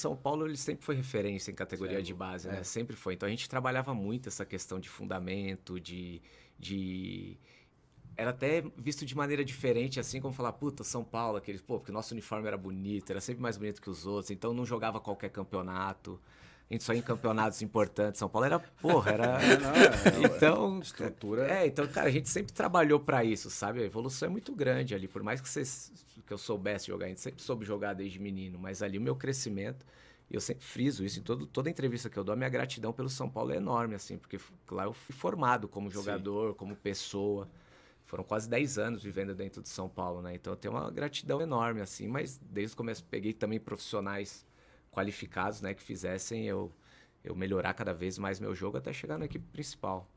São Paulo ele sempre foi referência em categoria de base, né? é. Sempre foi. Então a gente trabalhava muito essa questão de fundamento, de, de era até visto de maneira diferente, assim como falar, puta, São Paulo, aqueles, pô, porque o nosso uniforme era bonito, era sempre mais bonito que os outros, então não jogava qualquer campeonato a gente só ia em campeonatos importantes. São Paulo era, porra, era. É, é então. Estrutura. É, então, cara, a gente sempre trabalhou para isso, sabe? A evolução é muito grande ali. Por mais que, você que eu soubesse jogar, a gente sempre soube jogar desde menino, mas ali o meu crescimento. E eu sempre friso isso em todo, toda entrevista que eu dou. A minha gratidão pelo São Paulo é enorme, assim, porque lá eu fui formado como jogador, Sim. como pessoa. Foram quase 10 anos vivendo dentro de São Paulo, né? Então eu tenho uma gratidão enorme, assim, mas desde o começo peguei também profissionais qualificados, né, que fizessem eu eu melhorar cada vez mais meu jogo até chegar na equipe principal.